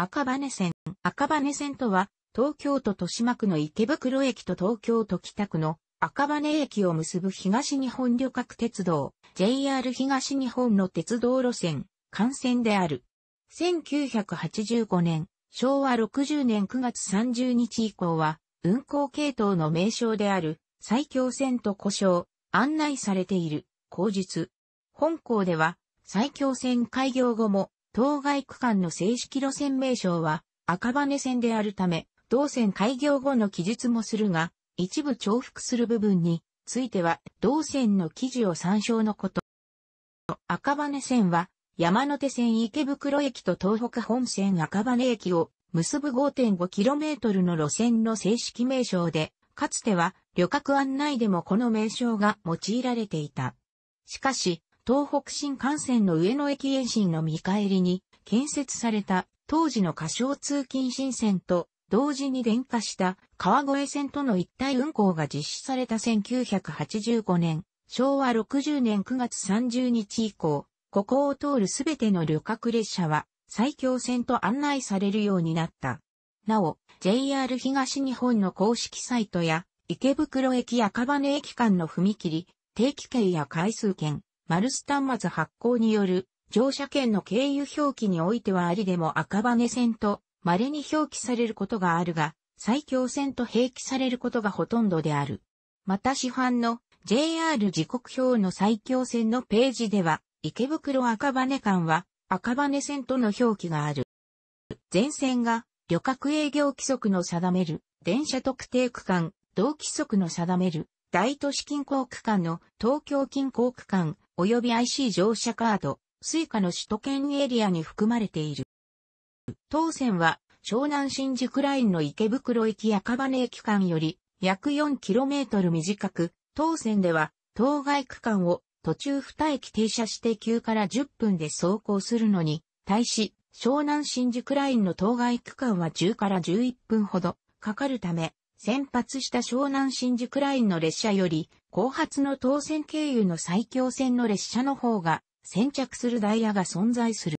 赤羽線。赤羽線とは、東京都豊島区の池袋駅と東京都北区の赤羽駅を結ぶ東日本旅客鉄道、JR 東日本の鉄道路線、幹線である。1985年、昭和60年9月30日以降は、運行系統の名称である、最強線と呼称、案内されている、口述。本校では、最強線開業後も、当該区間の正式路線名称は赤羽線であるため、同線開業後の記述もするが、一部重複する部分については同線の記事を参照のこと。赤羽線は山手線池袋駅と東北本線赤羽駅を結ぶ 5.5km の路線の正式名称で、かつては旅客案内でもこの名称が用いられていた。しかし、東北新幹線の上野駅延伸の見返りに建設された当時の過小通勤新線と同時に電化した川越線との一体運行が実施された1985年、昭和60年9月30日以降、ここを通るすべての旅客列車は埼京線と案内されるようになった。なお、JR 東日本の公式サイトや池袋駅や赤羽駅間の踏切、定期券や回数券、マルス端末発行による乗車券の経由表記においてはありでも赤羽線と稀に表記されることがあるが、最強線と併記されることがほとんどである。また市販の JR 時刻表の最強線のページでは、池袋赤羽間は赤羽線との表記がある。全線が旅客営業規則の定める電車特定区間、同規則の定める大都市近郊区間の東京近郊区間及び IC 乗車カード、スイカの首都圏エリアに含まれている。当線は湘南新宿ラインの池袋駅や赤羽駅間より約 4km 短く、当線では当該区間を途中2駅停車して9から10分で走行するのに、対し湘南新宿ラインの当該区間は10から11分ほどかかるため、先発した湘南新宿ラインの列車より、後発の当線経由の最強線の列車の方が先着するダイヤが存在する。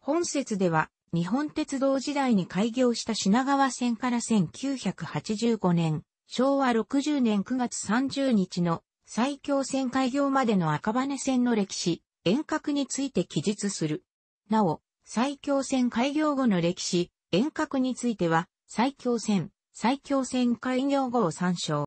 本節では、日本鉄道時代に開業した品川線から1985年、昭和60年9月30日の最強線開業までの赤羽線の歴史、遠隔について記述する。なお、最強線開業後の歴史、遠隔については、最強線、最強線開業後を参照。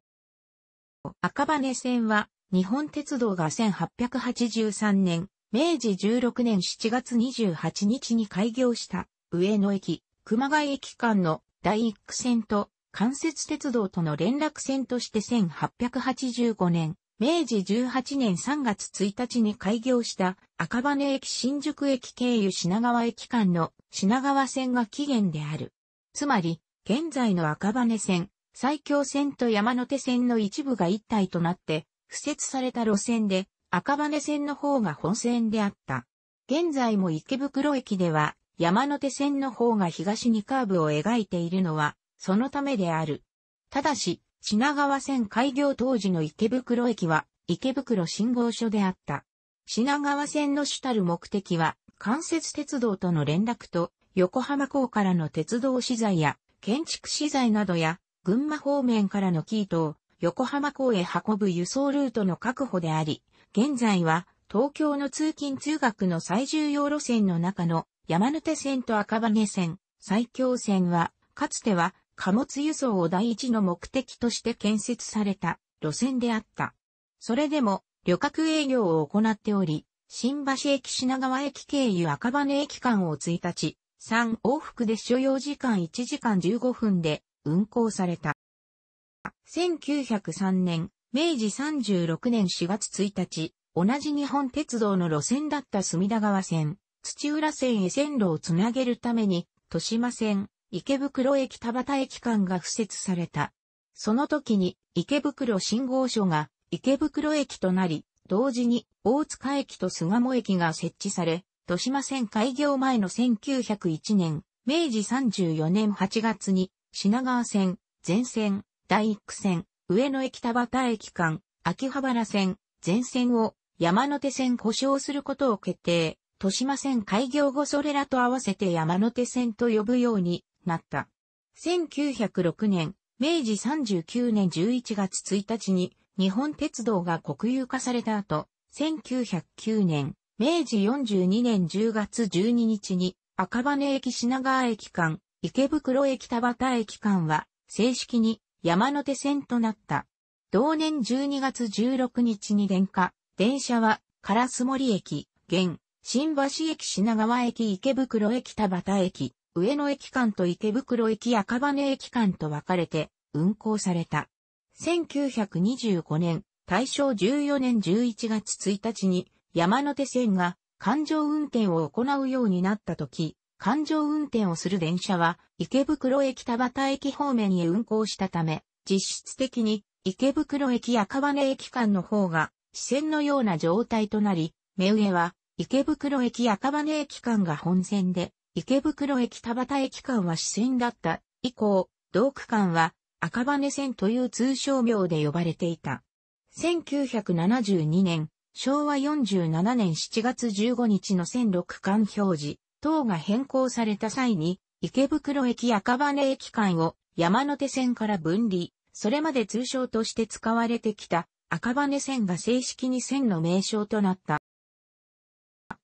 赤羽線は日本鉄道が1883年、明治16年7月28日に開業した上野駅、熊谷駅間の第一区線と関節鉄道との連絡線として1885年、明治18年3月1日に開業した赤羽駅新宿駅経由品川駅間の品川線が起源である。つまり、現在の赤羽線、埼京線と山手線の一部が一体となって、付設された路線で、赤羽線の方が本線であった。現在も池袋駅では、山手線の方が東にカーブを描いているのは、そのためである。ただし、品川線開業当時の池袋駅は、池袋信号所であった。品川線の主たる目的は、関節鉄道との連絡と、横浜港からの鉄道資材や建築資材などや、群馬方面からの生糸を横浜港へ運ぶ輸送ルートの確保であり、現在は東京の通勤通学の最重要路線の中の山手線と赤羽線、埼京線は、かつては貨物輸送を第一の目的として建設された路線であった。それでも旅客営業を行っており、新橋駅品川駅経由赤羽駅間を1日、3往復で所要時間1時間15分で運行された。1903年、明治36年4月1日、同じ日本鉄道の路線だった隅田川線、土浦線へ線路をつなげるために、豊島線、池袋駅田端駅間が付設された。その時に池袋信号所が池袋駅となり、同時に大塚駅と巣鴨駅が設置され、豊島線開業前の1901年、明治34年8月に、品川線、全線、大育線、上野駅田端駅間、秋葉原線、全線を山手線故障することを決定。豊島線開業後それらと合わせて山手線と呼ぶようになった。1906年、明治39年11月1日に日本鉄道が国有化された後、1909年、明治42年10月12日に赤羽駅品川駅間、池袋駅田端駅間は正式に山手線となった。同年12月16日に電化、電車は烏森駅、現、新橋駅品川駅池袋駅田端駅、上野駅間と池袋駅赤羽駅間と分かれて運行された。1925年、大正14年11月1日に山手線が環状運転を行うようになった時、環状運転をする電車は池袋駅田端駅方面へ運行したため、実質的に池袋駅や川根駅間の方が支線のような状態となり、目上は池袋駅や川根駅間が本線で、池袋駅田端駅間は支線だった以降、同区間は赤羽線という通称名で呼ばれていた。1972年、昭和47年7月15日の1006間表示、等が変更された際に、池袋駅赤羽駅間を山手線から分離、それまで通称として使われてきた赤羽線が正式に線の名称となった。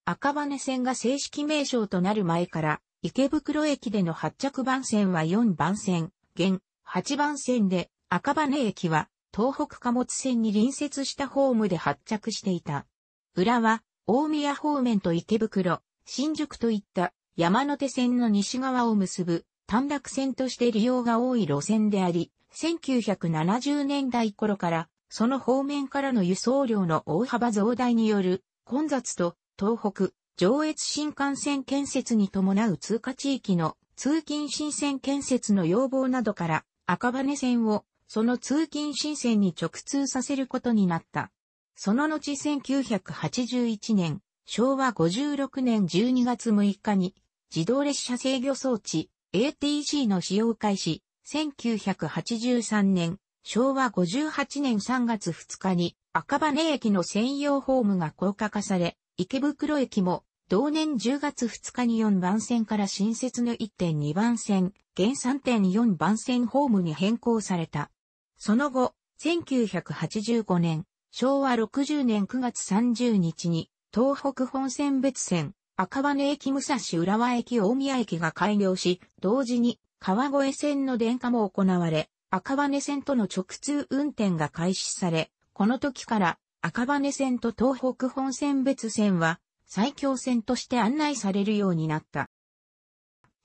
赤羽線が正式名称となる前から、池袋駅での発着番線は4番線、現8番線で、赤羽駅は東北貨物線に隣接したホームで発着していた。浦和、大宮方面と池袋、新宿といった山手線の西側を結ぶ短絡線として利用が多い路線であり、1970年代頃からその方面からの輸送量の大幅増大による混雑と東北、上越新幹線建設に伴う通過地域の通勤新線建設の要望などから赤羽線をその通勤新線に直通させることになった。その後1981年、昭和56年12月6日に、自動列車制御装置、ATC の使用開始、1983年、昭和58年3月2日に赤羽駅の専用ホームが高架化され、池袋駅も同年10月2日に4番線から新設の1.2番線、現3.4番線ホームに変更された。その後、1985年、昭和60年9月30日に、東北本線別線、赤羽駅武蔵浦和駅大宮駅が開業し、同時に川越線の電化も行われ、赤羽線との直通運転が開始され、この時から赤羽線と東北本線別線は最強線として案内されるようになった。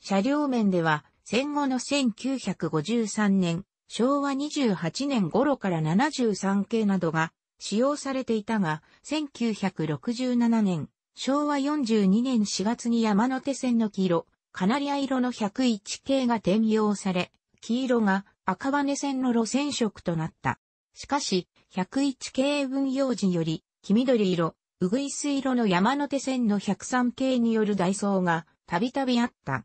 車両面では戦後の1953年、昭和28年頃から73系などが使用されていたが、1967年、昭和42年4月に山手線の黄色、カナリア色の101系が転用され、黄色が赤羽線の路線色となった。しかし、101系運用時より、黄緑色、うぐいす色の山手線の103系による代走がたびたびあった。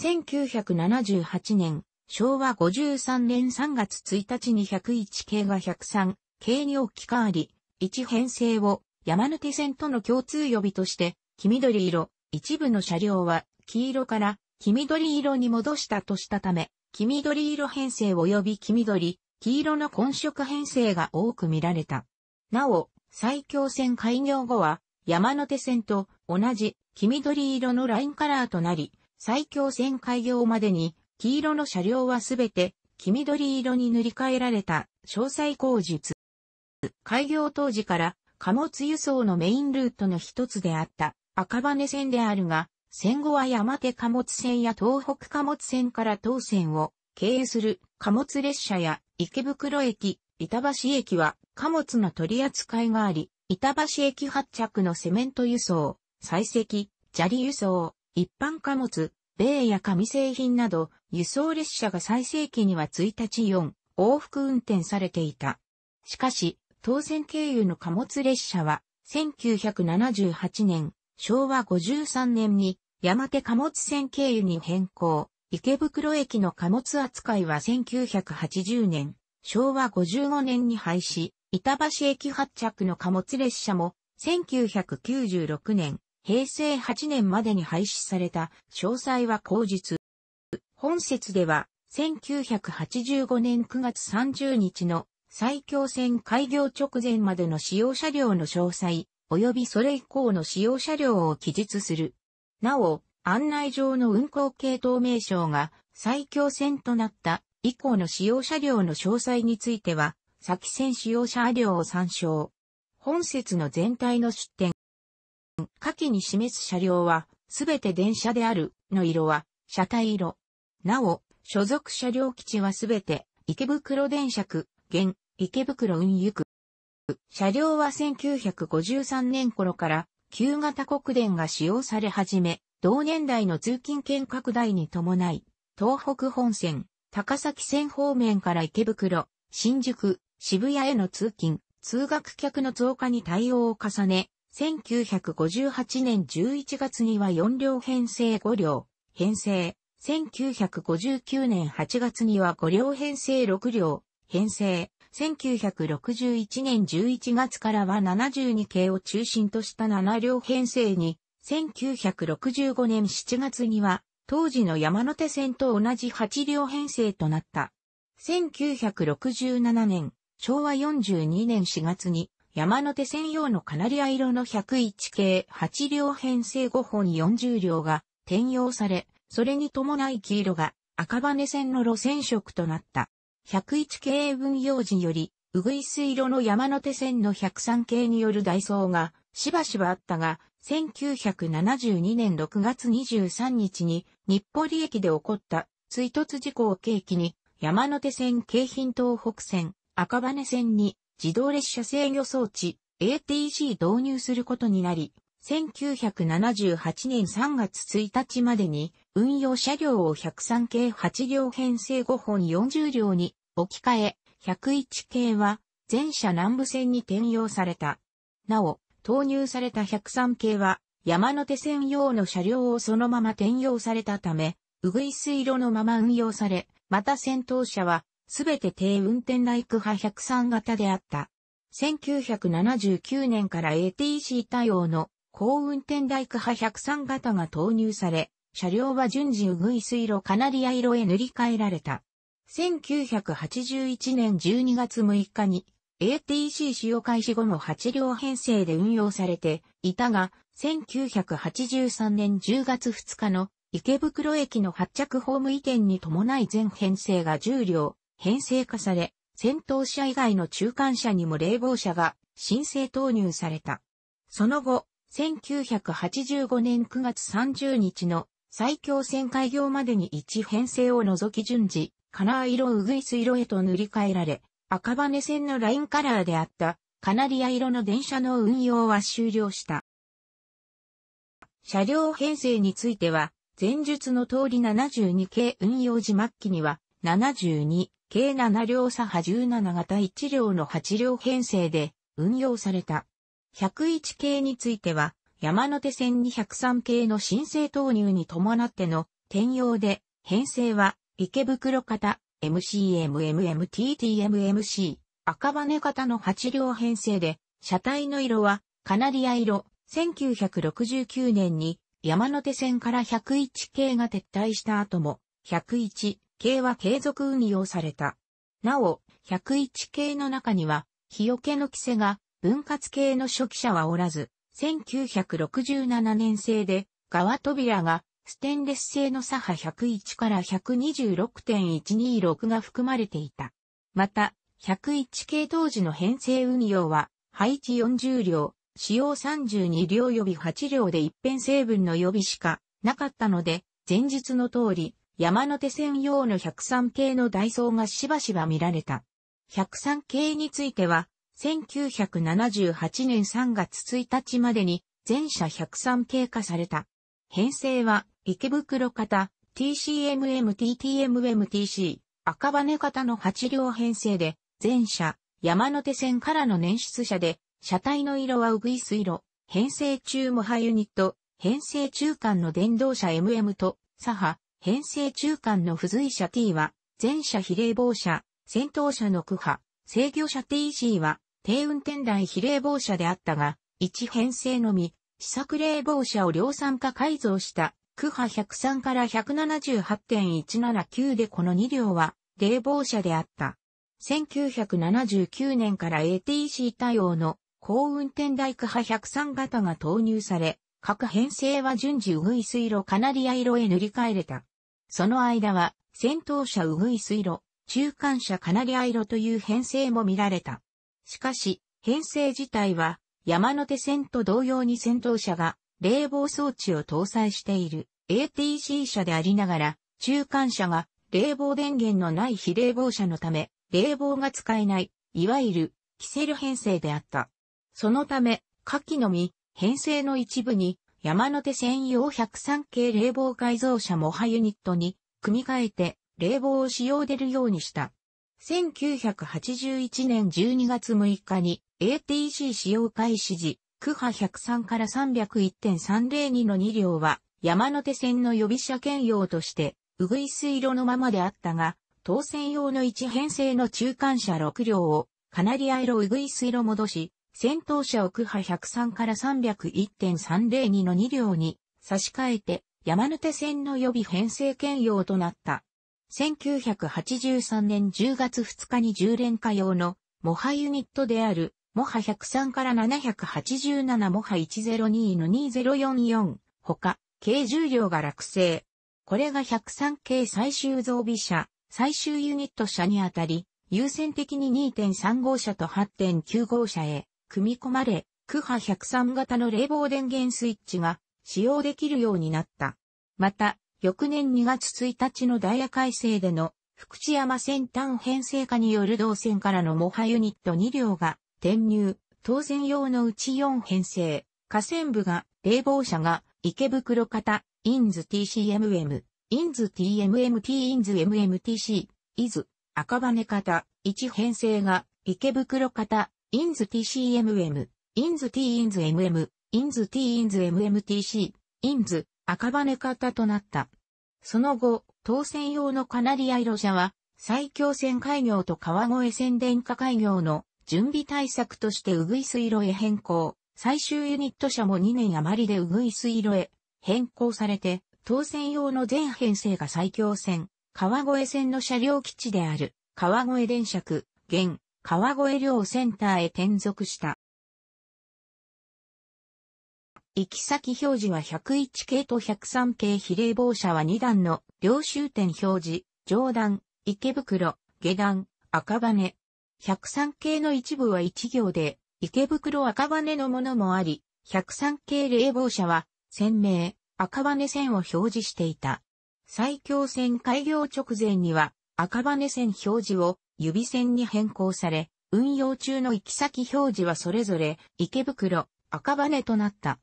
1978年、昭和53年3月1日に101系が103系に置き換わり、1編成を山手線との共通予備として、黄緑色、一部の車両は黄色から黄緑色に戻したとしたため、黄緑色編成及び黄緑、黄色の混色編成が多く見られた。なお、最強線開業後は、山手線と同じ黄緑色のラインカラーとなり、最強線開業までに黄色の車両はすべて黄緑色に塗り替えられた詳細工術。開業当時から貨物輸送のメインルートの一つであった赤羽線であるが、戦後は山手貨物線や東北貨物線から当線を経由する貨物列車や池袋駅、板橋駅は貨物の取り扱いがあり、板橋駅発着のセメント輸送、採石、砂利輸送、一般貨物、米や紙製品など、輸送列車が最盛期には1日4往復運転されていた。しかし、当線経由の貨物列車は、1978年、昭和53年に、山手貨物線経由に変更。池袋駅の貨物扱いは1980年、昭和55年に廃止、板橋駅発着の貨物列車も1996年、平成8年までに廃止された詳細は後日。本節では、1985年9月30日の最強線開業直前までの使用車両の詳細、及びそれ以降の使用車両を記述する。なお、案内上の運行系統名称が最強線となった以降の使用車両の詳細については、先線使用車両を参照。本節の全体の出典、下記に示す車両は、すべて電車である、の色は、車体色。なお、所属車両基地はすべて、池袋電車区、現、池袋運輸区。車両は1953年頃から、旧型国電が使用され始め、同年代の通勤圏拡大に伴い、東北本線、高崎線方面から池袋、新宿、渋谷への通勤、通学客の増加に対応を重ね、1958年11月には4両編成5両、編成。1959年8月には5両編成6両、編成。1961年11月からは72系を中心とした7両編成に、1965年7月には、当時の山手線と同じ8両編成となった。1967年、昭和42年4月に、山手線用のカナリア色の101系8両編成5本40両が転用され、それに伴い黄色が赤羽線の路線色となった。101系運用時より、うぐいす色の山手線の103系による代ーがしばしばあったが、1972年6月23日に日暮里駅で起こった追突事故を契機に山手線京浜東北線赤羽線に自動列車制御装置 ATC 導入することになり、1978年3月1日までに運用車両を103系8両編成5本40両に置き換え、101系は全車南部線に転用された。なお、投入された103系は山手線用の車両をそのまま転用されたため、うぐいす色のまま運用され、また先頭車はすべて低運転ライク派103型であった。1979年から ATC 対応の高運転ライク派103型が投入され、車両は順次うぐい水路カナリア色へ塗り替えられた。1981年12月6日に ATC 使用開始後も8両編成で運用されていたが、1983年10月2日の池袋駅の発着ホーム移転に伴い全編成が10両編成化され、戦闘車以外の中間車にも冷房車が申請投入された。その後、1985年9月30日の最強戦開業までに1編成を除き順次、カラー色ウグイス色へと塗り替えられ、赤羽線のラインカラーであったカナリア色の電車の運用は終了した。車両編成については、前述の通り72系運用時末期には、72計7両左派17型1両の8両編成で運用された。101系については山手線1 0 3系の申請投入に伴っての転用で編成は池袋型 MCMMMTTMMC 赤羽型の8両編成で車体の色はカナリア色1969年に山手線から101系が撤退した後も101、系は継続運用された。なお、101系の中には、日よけの規制が分割系の初期者はおらず、1967年製で、側扉がステンレス製の左派101から126.126が含まれていた。また、101系当時の編成運用は、配置40両、使用32両予備8両で一辺成分の予備しかなかったので、前述の通り、山手線用の103系のダイソーがしばしば見られた。103系については、1978年3月1日までに全車103系化された。編成は池袋型 TCMMTTMMTC 赤羽型の8両編成で、全車山手線からの捻出車で、車体の色はうぐいす色、編成中もハユニット、編成中間の電動車 MM と、左ハ、編成中間の付随者 T は、前者比例防車、先頭車の区派、制御者 TC は、低運転台比例防車であったが、1編成のみ、試作冷房車を量産化改造した、区波103から178.179でこの2両は、冷房車であった。1979年から ATC 対応の高運転台区波103型が投入され、各編成は順次ウグイ水路カナリア色へ塗り替えれた。その間は、戦闘車ウグイス色、中間車カナリア色という編成も見られた。しかし、編成自体は、山手線と同様に戦闘車が冷房装置を搭載している ATC 車でありながら、中間車が冷房電源のない非冷房車のため、冷房が使えない、いわゆる、キセル編成であった。そのため、下記のみ、編成の一部に、山手専用103系冷房改造車モハユニットに組み替えて冷房を使用出るようにした。1981年12月6日に ATC 使用開始時、区波103から301.302の2両は山手線の予備車兼用として、うぐいす色のままであったが、当選用の1編成の中間車6両を、カナリア色うぐいす色戻し、戦闘車を区派103から301.302の2両に差し替えて山手線の予備編成兼用となった。1983年10月2日に10連火用のモハユニットであるモハ103から787モハ102の2044ほか軽重量が落成。これが103系最終増備車、最終ユニット車にあたり、優先的に2.3号車と8.9号車へ組み込まれ、クハ103型の冷房電源スイッチが使用できるようになった。また、翌年2月1日のダイヤ改正での福知山先端編成化による動線からのモハユニット2両が転入、当然用のうち4編成、河川部が、冷房車が池袋型、インズ TCMM、インズ TMMT インズ MMTC、イズ、赤羽型、1編成が池袋型、インズ TCMM、インズ T インズ MM、インズ T インズ MMTC、インズ、赤羽型となった。その後、当選用のカナリア色社は、最強線開業と川越線電化開業の準備対策としてうぐいす色へ変更。最終ユニット車も2年余りでうぐいす色へ変更されて、当選用の全編成が最強線、川越線の車両基地である、川越電車区、現、川越寮センターへ転属した。行き先表示は101系と103系比例防車は2段の両終点表示、上段、池袋、下段、赤羽。103系の一部は1行で、池袋赤羽のものもあり、103系冷房車は、鮮明、赤羽線を表示していた。最強線開業直前には、赤羽線表示を指線に変更され、運用中の行き先表示はそれぞれ池袋、赤羽となった。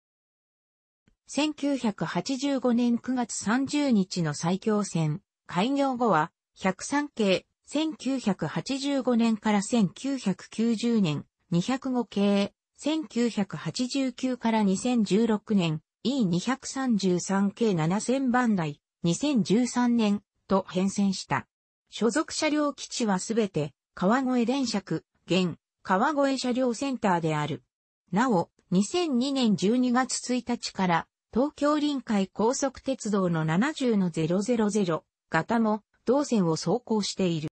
1985年9月30日の最強線、開業後は103系、1985年から1990年、205系、1989から2016年、E233 系7000番台、2013年、と変遷した。所属車両基地はすべて、川越電車区、現、川越車両センターである。なお、2002年12月1日から、東京臨海高速鉄道の70の000型も同線を走行している。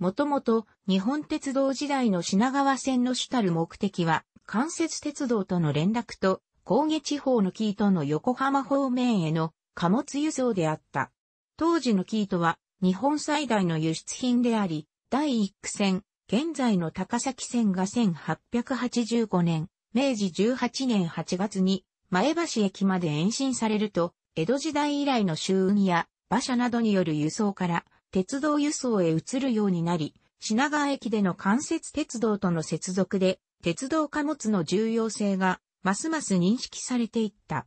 もともと日本鉄道時代の品川線の主たる目的は、関節鉄道との連絡と、高下地方のキートの横浜方面への貨物輸送であった。当時のキートは日本最大の輸出品であり、第1区線、現在の高崎線が1885年、明治18年8月に前橋駅まで延伸されると、江戸時代以来の周運や馬車などによる輸送から鉄道輸送へ移るようになり、品川駅での間接鉄道との接続で、鉄道貨物の重要性がますます認識されていった。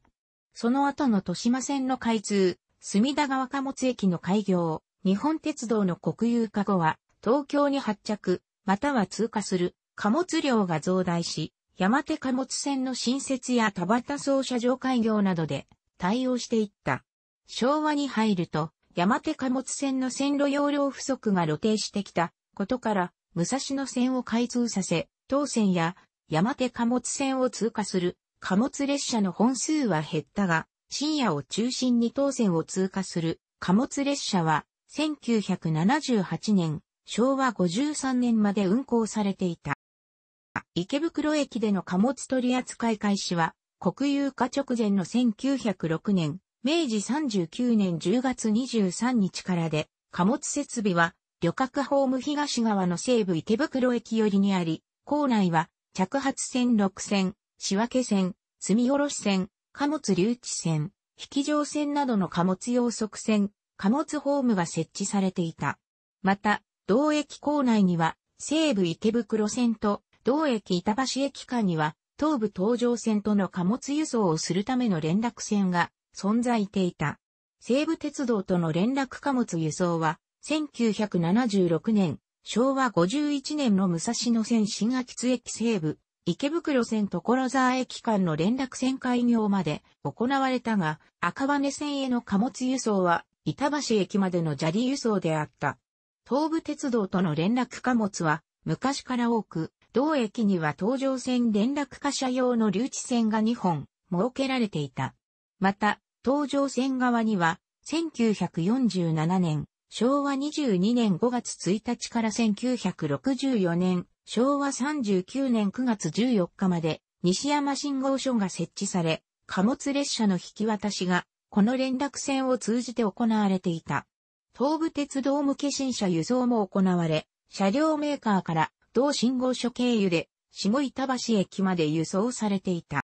その後の豊島線の開通、隅田川貨物駅の開業、日本鉄道の国有化後は、東京に発着、または通過する貨物量が増大し、山手貨物線の新設や田端総車場開業などで対応していった。昭和に入ると、山手貨物線の線路容量不足が露呈してきたことから、武蔵野線を開通させ、当線や山手貨物線を通過する貨物列車の本数は減ったが、深夜を中心に当線を通過する貨物列車は1978年、昭和53年まで運行されていた。池袋駅での貨物取扱い開始は、国有化直前の1906年、明治39年10月23日からで、貨物設備は、旅客ホーム東側の西部池袋駅寄りにあり、構内は、着発線6線、仕分け線、積み下ろし線、貨物留置線、引き線などの貨物用側線、貨物ホームが設置されていた。また、同駅構内には、西武池袋線と、同駅板橋駅間には、東武東上線との貨物輸送をするための連絡線が存在ていた。西武鉄道との連絡貨物輸送は、1976年、昭和51年の武蔵野線新秋津駅西部、池袋線所沢駅間の連絡線開業まで行われたが、赤羽線への貨物輸送は板橋駅までの砂利輸送であった。東武鉄道との連絡貨物は昔から多く、同駅には東上線連絡貨車用の留置線が2本設けられていた。また、東上線側には1947年、昭和22年5月1日から1964年、昭和39年9月14日まで西山信号所が設置され、貨物列車の引き渡しがこの連絡線を通じて行われていた。東武鉄道向け新車輸送も行われ、車両メーカーから同信号所経由で下板橋駅まで輸送されていた。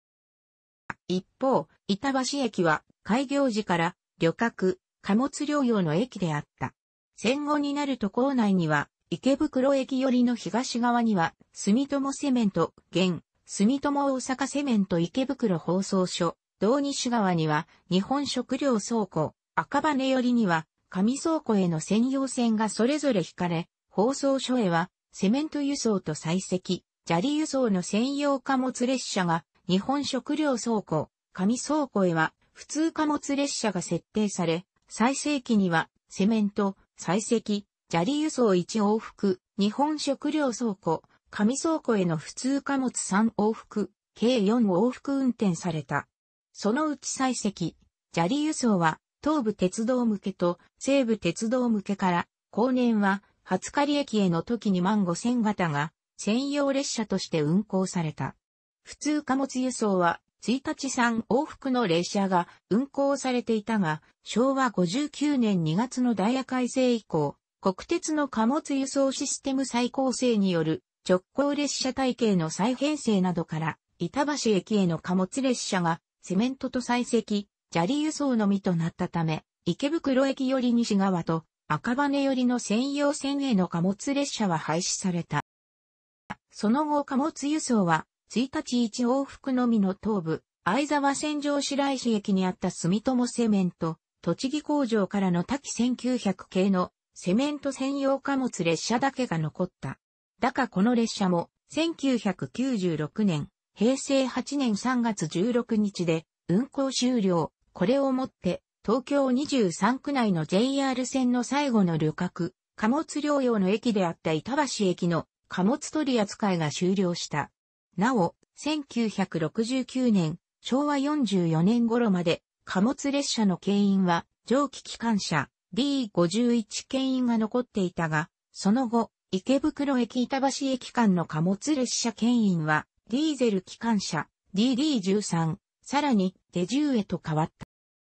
一方、板橋駅は開業時から旅客、貨物療養の駅であった。戦後になると構内には、池袋駅寄りの東側には、住友セメント、現、住友大阪セメント池袋放送所、道西側には日本食料倉庫、赤羽寄りには上倉庫への専用線がそれぞれ引かれ、放送所へはセメント輸送と採石、砂利輸送の専用貨物列車が日本食料倉庫、上倉庫へは普通貨物列車が設定され、最盛期にはセメント、採石、砂利輸送1往復、日本食料倉庫、上倉庫への普通貨物3往復、計4往復運転された。そのうち採石、砂利輸送は、東部鉄道向けと西部鉄道向けから、後年は、初狩駅への時に万五千型が、専用列車として運行された。普通貨物輸送は、1日3往復の列車が運行されていたが、昭和59年2月のダイヤ改正以降、国鉄の貨物輸送システム再構成による直行列車体系の再編成などから、板橋駅への貨物列車がセメントと採石、砂利輸送のみとなったため、池袋駅より西側と赤羽寄りの専用線への貨物列車は廃止された。その後貨物輸送は、1日1往復のみの東部、相沢線上白石駅にあった住友セメント、栃木工場からの滝1900系のセメント専用貨物列車だけが残った。だがこの列車も1996年平成8年3月16日で運行終了。これをもって、東京23区内の JR 線の最後の旅客、貨物療養の駅であった板橋駅の貨物取り扱いが終了した。なお、1969年、昭和44年頃まで、貨物列車の牽引は、蒸気機関車 D51 牽引が残っていたが、その後、池袋駅板橋駅間の貨物列車牽引は、ディーゼル機関車 DD13、さらにデジューへと変わっ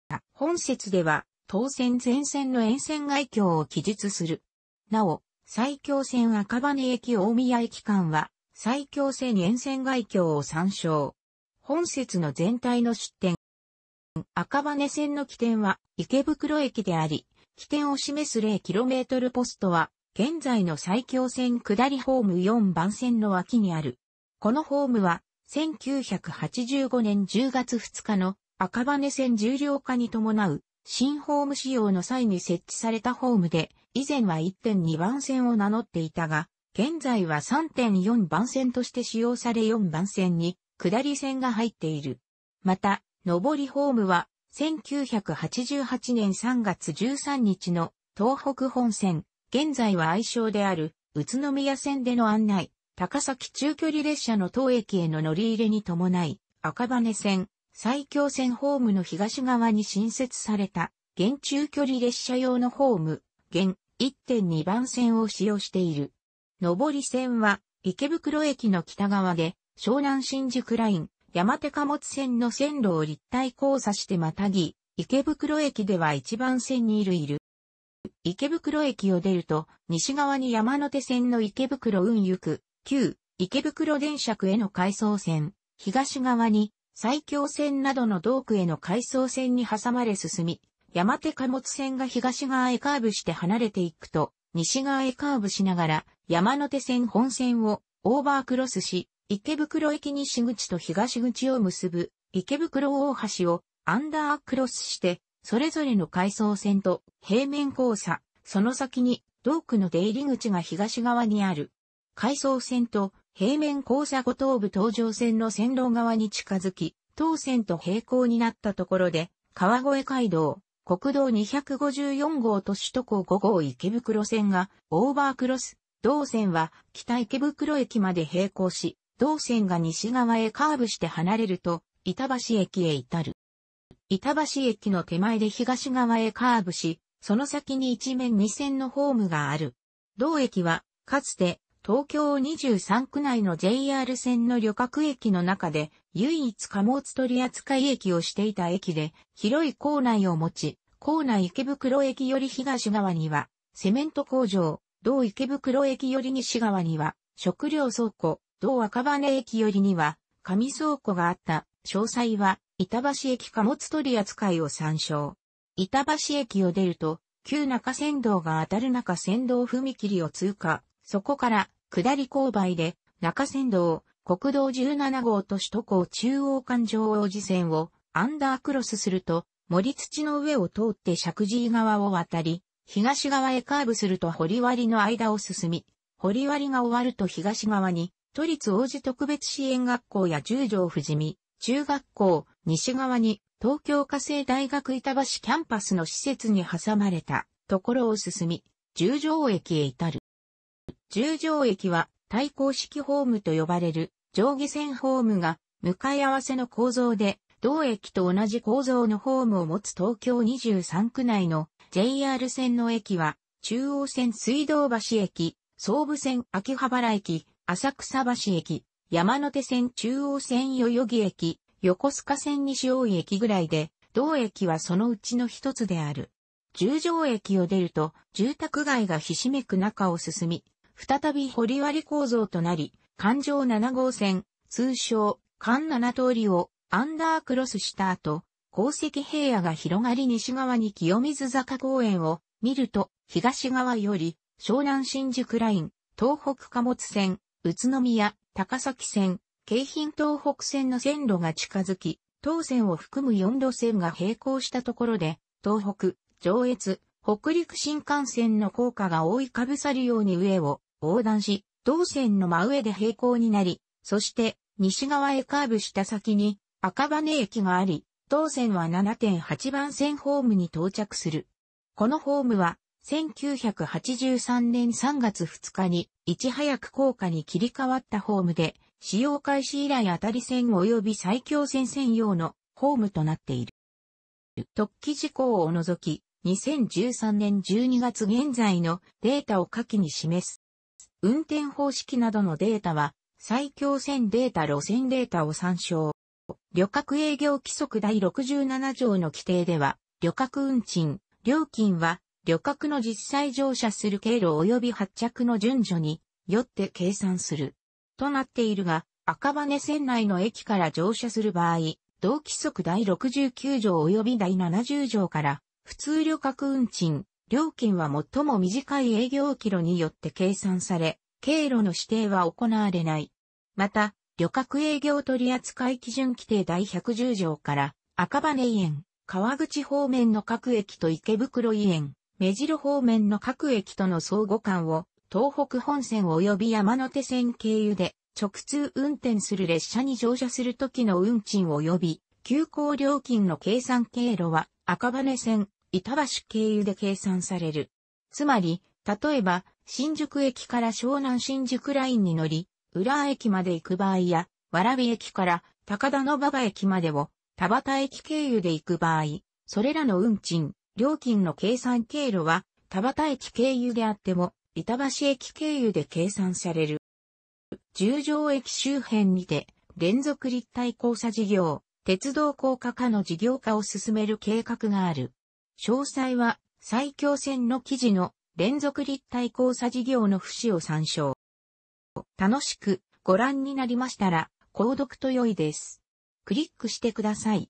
た。本説では、当選前線の沿線外境を記述する。なお、最強線赤羽駅大宮駅間は、最強線沿線外境を参照。本説の全体の出典。赤羽線の起点は池袋駅であり、起点を示す 0km ポストは、現在の最強線下りホーム4番線の脇にある。このホームは、1985年10月2日の赤羽線重量化に伴う新ホーム仕様の際に設置されたホームで、以前は1.2番線を名乗っていたが、現在は3.4番線として使用され4番線に下り線が入っている。また、上りホームは1988年3月13日の東北本線、現在は愛称である宇都宮線での案内、高崎中距離列車の当駅への乗り入れに伴い、赤羽線、埼京線ホームの東側に新設された、現中距離列車用のホーム、現1.2番線を使用している。上り線は、池袋駅の北側で、湘南新宿ライン、山手貨物線の線路を立体交差してまたぎ、池袋駅では1番線にいるいる。池袋駅を出ると、西側に山手線の池袋運行く、旧池袋電車区への回送線、東側に埼京線などの道区への回送線に挟まれ進み、山手貨物線が東側へカーブして離れていくと、西側へカーブしながら山手線本線をオーバークロスし、池袋駅西口と東口を結ぶ池袋大橋をアンダークロスして、それぞれの回送線と平面交差、その先に道区の出入り口が東側にある。海藻線と平面交差後頭部東上線の線路側に近づき、当線と平行になったところで、川越街道、国道254号と首都高5号池袋線がオーバークロス、同線は北池袋駅まで並行し、同線が西側へカーブして離れると、板橋駅へ至る。板橋駅の手前で東側へカーブし、その先に一面二線のホームがある。同駅は、かつて東京23区内の JR 線の旅客駅の中で唯一貨物取扱駅をしていた駅で広い構内を持ち、構内池袋駅より東側にはセメント工場、同池袋駅より西側には食料倉庫、同赤羽駅よりには紙倉庫があった。詳細は板橋駅貨物取扱いを参照。板橋駅を出ると旧中山道が当たる中山道踏切を通過。そこから下り勾配で、中山道、国道17号と首都高中央環状王子線をアンダークロスすると、森土の上を通って石神井川を渡り、東側へカーブすると堀割の間を進み、堀割が終わると東側に、都立王子特別支援学校や十条富士見、中学校、西側に、東京家政大学板橋キャンパスの施設に挟まれたところを進み、十条駅へ至る。十条駅は対向式ホームと呼ばれる上下線ホームが向かい合わせの構造で、同駅と同じ構造のホームを持つ東京23区内の JR 線の駅は、中央線水道橋駅、総武線秋葉原駅、浅草橋駅、山手線中央線代々木駅、横須賀線西大井駅ぐらいで、同駅はそのうちの一つである。十条駅を出ると、住宅街がひしめく中を進み、再び堀割構造となり、環状7号線、通称、環7通りをアンダークロスした後、鉱石平野が広がり西側に清水坂公園を見ると、東側より湘南新宿ライン、東北貨物線、宇都宮、高崎線、京浜東北線の線路が近づき、東線を含む4路線が並行したところで、東北、上越、北陸新幹線の効果が覆いかぶさるように上を横断し、同線の真上で平行になり、そして西側へカーブした先に赤羽駅があり、当線は7.8番線ホームに到着する。このホームは1983年3月2日にいち早く高架に切り替わったホームで、使用開始以来当たり線及び最強線専用のホームとなっている。特記事項を除き、2013年12月現在のデータを下記に示す。運転方式などのデータは、最強線データ路線データを参照。旅客営業規則第67条の規定では、旅客運賃、料金は、旅客の実際乗車する経路及び発着の順序によって計算する。となっているが、赤羽線内の駅から乗車する場合、同規則第69条及び第70条から、普通旅客運賃、料金は最も短い営業キロによって計算され、経路の指定は行われない。また、旅客営業取扱基準規定第110条から赤羽園、川口方面の各駅と池袋医園、目白方面の各駅との相互間を東北本線及び山手線経由で直通運転する列車に乗車するときの運賃及び急行料金の計算経路は赤羽線、板橋経由で計算される。つまり、例えば、新宿駅から湘南新宿ラインに乗り、浦和駅まで行く場合や、蕨駅から高田の馬場駅までを田端駅経由で行く場合、それらの運賃、料金の計算経路は田端駅経由であっても、板橋駅経由で計算される。十条駅周辺にて、連続立体交差事業、鉄道高架化の事業化を進める計画がある。詳細は、最強線の記事の連続立体交差事業の節を参照。楽しくご覧になりましたら、購読と良いです。クリックしてください。